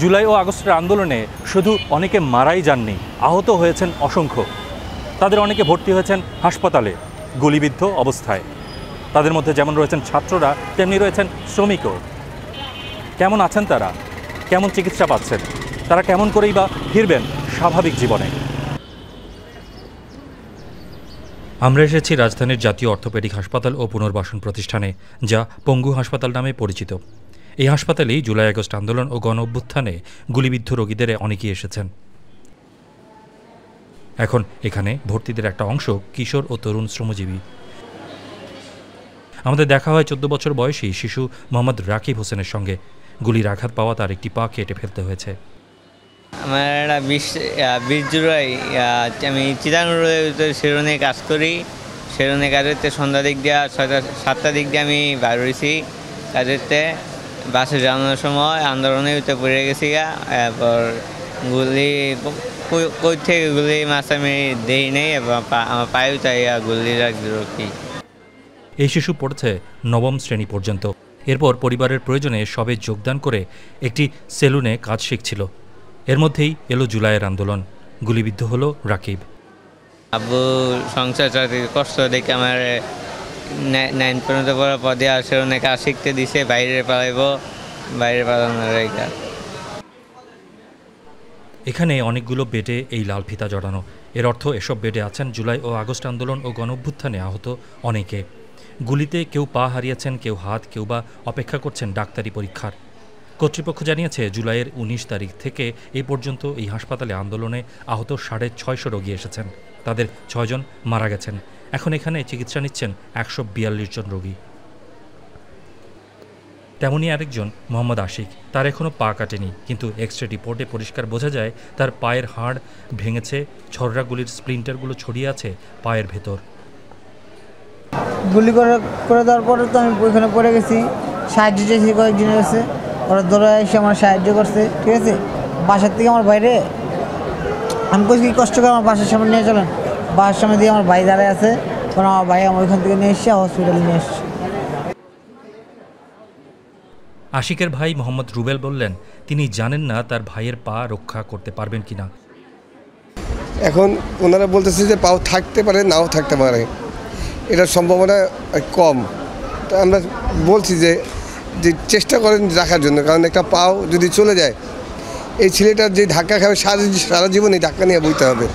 জুলাই ও আগস্টের আন্দোলনে শুধু অনেকে মারাই যাননি আহত হয়েছেন অসংখ্য তাদের অনেকে ভর্তি হয়েছেন হাসপাতালে গুলিবিদ্ধ অবস্থায় তাদের মধ্যে যেমন রয়েছেন ছাত্ররা তেমনি রয়েছেন শ্রমিকও কেমন আছেন তারা কেমন চিকিৎসা পাচ্ছেন তারা কেমন করেই বা ফিরবেন স্বাভাবিক জীবনে আমরা এসেছি রাজধানীর জাতীয় অর্থোপেডিক হাসপাতাল ও পুনর্বাসন প্রতিষ্ঠানে যা পঙ্গু হাসপাতাল নামে পরিচিত এই হাসপাতালেই জুলাই আগস্ট আন্দোলন ও গণ অভ্যুত্থানে গুলিবিদ্ধ রোগীদের অনেকেই এসেছেন এখন এখানে ভর্তিদের একটা অংশ কিশোর ও তরুণ শ্রমজীবী আমাদের দেখা হয় চোদ্দ বছর বয়সী শিশু মোহাম্মদ রাকিব হোসেনের সঙ্গে গুলির আঘাত পাওয়া তার একটি পা কেটে ফেলতে হয়েছে আমার বিশ বিশ জুলাই আমি চিতানুর সেরুনে কাজ করি সেরুনে কাজ সন্ধ্যা দিক দিয়ে ছয়টা সাতটা দিক দিয়ে আমি বার হয়েছি হচ্ছে বাসে জানানোর সময় আন্দোলনে উঠে পড়ে গেছি গা এরপর গুলি কই থেকে গুলি মাছ আমি দেই নেই আমার পায়ে উঠাই গুলি রাখছিল কি এই শিশু পড়ছে নবম শ্রেণী পর্যন্ত এরপর পরিবারের প্রয়োজনে সবে যোগদান করে একটি সেলুনে কাজ শিখছিল এর মধ্যেই এলো জুলাইয়ের আন্দোলন গুলিবিদ্ধ হলো রাকিব আব্বু সংসার কষ্ট দেখে আমার নাইন পর্যন্ত পড়া পদে আসে অনেকে আশিকতে দিছে বাইরে পালাইব বাইরে পালানোর এখানে অনেকগুলো বেডে এই লাল ফিতা জড়ানো এর অর্থ এসব বেডে আছেন জুলাই ও আগস্ট আন্দোলন ও গণঅভ্যুত্থানে আহত অনেকে গুলিতে কেউ পা হারিয়েছেন কেউ হাত কেউ বা অপেক্ষা করছেন ডাক্তারি পরীক্ষার কর্তৃপক্ষ জানিয়েছে জুলাইয়ের ১৯ তারিখ থেকে এ পর্যন্ত এই হাসপাতালে আন্দোলনে আহত সাড়ে ছয়শো রোগী এসেছেন তাদের ছয়জন মারা গেছেন এখন এখানে চিকিৎসা নিচ্ছেন একশো জন রোগী তেমনই আরেকজন মোহাম্মদ আশিক তার এখনও পা কাটেনি কিন্তু এক্স রে রিপোর্টে পরিষ্কার বোঝা যায় তার পায়ের হাড় ভেঙেছে ছররাগুলির স্প্লিন্টারগুলো ছড়িয়ে আছে পায়ের ভেতর গুলি করে করে দেওয়ার পরে তো আমি ওইখানে পড়ে গেছি সাহায্য চেয়েছি কয়েকজনের কাছে ওরা ধরে এসে আমার সাহায্য করছে ঠিক আছে বাসার থেকে আমার বাইরে আমি কষ্ট করে আমার বাসার সামনে নিয়ে চলেন বাসার দিয়ে আমার ভাই দাঁড়ায় আছে তখন আমার ভাই আমার ওইখান থেকে নিয়ে এসছে হসপিটালে নিয়ে এসছে আশিকের ভাই মোহাম্মদ রুবেল বললেন তিনি জানেন না তার ভাইয়ের পা রক্ষা করতে পারবেন কি না এখন ওনারা বলতেছে যে পাও থাকতে পারে নাও থাকতে পারে এটার সম্ভাবনা কম তো আমরা বলছি যে যে চেষ্টা করেন রাখার জন্য কারণ একটা পাও যদি চলে যায় এই ছেলেটার যে ধাক্কা খাবে সারা সারা জীবনে ধাক্কা নিয়ে বইতে হবে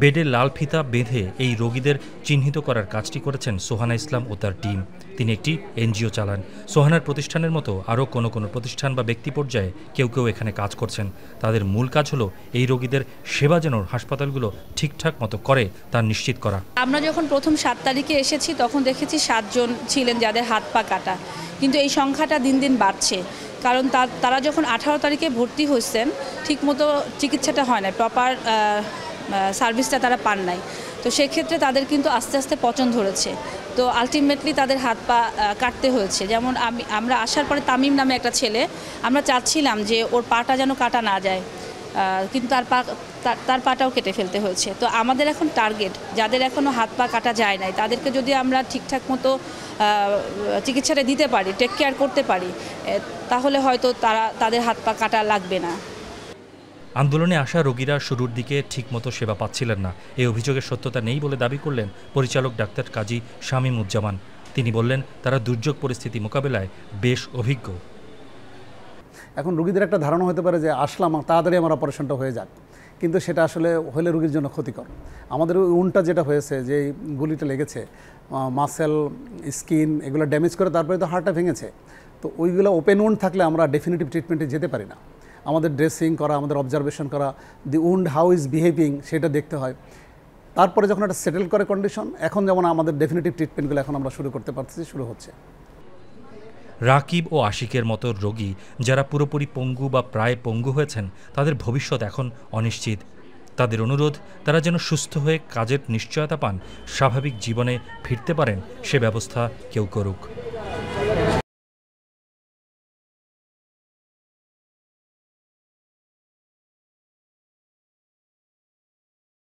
বেডে লাল ফিতা বেঁধে এই রোগীদের চিহ্নিত করার কাজটি করেছেন সোহানা ইসলাম ও তার টিম তিনি একটি এনজিও চালান সোহানার প্রতিষ্ঠানের মতো আরও কোনো কোনো প্রতিষ্ঠান বা ব্যক্তি পর্যায়ে কেউ কেউ এখানে কাজ করছেন তাদের মূল কাজ হলো এই রোগীদের সেবা যেন হাসপাতালগুলো ঠিকঠাক মতো করে তা নিশ্চিত করা আমরা যখন প্রথম সাত তারিখে এসেছি তখন দেখেছি সাতজন ছিলেন যাদের হাত পা কাটা কিন্তু এই সংখ্যাটা দিন দিন বাড়ছে কারণ তারা যখন আঠারো তারিখে ভর্তি হয়েছেন ঠিকমতো চিকিৎসাটা হয় না প্রপার সার্ভিসটা তারা পান নাই তো সেক্ষেত্রে তাদের কিন্তু আস্তে আস্তে পচন ধরেছে তো আলটিমেটলি তাদের হাত পা কাটতে হয়েছে যেমন আমি আমরা আসার পরে তামিম নামে একটা ছেলে আমরা চাচ্ছিলাম যে ওর পাটা যেন কাটা না যায় কিন্তু তার পা তার পাটাও কেটে ফেলতে হয়েছে তো আমাদের এখন টার্গেট যাদের এখনও হাত পা কাটা যায় নাই তাদেরকে যদি আমরা ঠিকঠাক মতো চিকিৎসাটা দিতে পারি টেক কেয়ার করতে পারি তাহলে হয়তো তারা তাদের হাত পা কাটা লাগবে না আন্দোলনে আসা রোগীরা শুরুর দিকে ঠিকমতো সেবা পাচ্ছিলেন না এই অভিযোগের সত্যতা নেই বলে দাবি করলেন পরিচালক ডাক্তার কাজী শামীম উজ্জামান তিনি বললেন তারা দুর্যোগ পরিস্থিতি মোকাবেলায় বেশ অভিজ্ঞ এখন রুগীদের একটা ধারণা হতে পারে যে আসলাম তাড়াতাড়ি আমার অপারেশনটা হয়ে যাক কিন্তু সেটা আসলে হলে রুগীর জন্য ক্ষতিকর আমাদের উনটা যেটা হয়েছে যে গুলিটা লেগেছে মাসেল স্কিন এগুলো ড্যামেজ করে তারপরে তো হাড়টা ভেঙেছে তো ওইগুলো ওপেন উন থাকলে আমরা ডেফিনেটিভ ট্রিটমেন্টে যেতে পারি না আমাদের ড্রেসিং করা আমাদের অবজারভেশন করা the wind how is behaving সেটা দেখতে হয় তারপরে যখন একটা সেটেল করে কন্ডিশন এখন যেমন আমাদের ডেফিনেটিভ ট্রিটমেন্টগুলো এখন আমরা শুরু করতে পারছি শুরু হচ্ছে রাকিব ও আশিকের মতো রোগী যারা পুরোপুরি পঙ্গু বা প্রায় পঙ্গু হয়েছেন তাদের ভবিষ্যৎ এখন অনিশ্চিত তাদের অনুরোধ তারা যেন সুস্থ হয়ে কাজের নিশ্চয়তা পান স্বাভাবিক জীবনে ফিরতে পারেন সে ব্যবস্থা কেউ করুক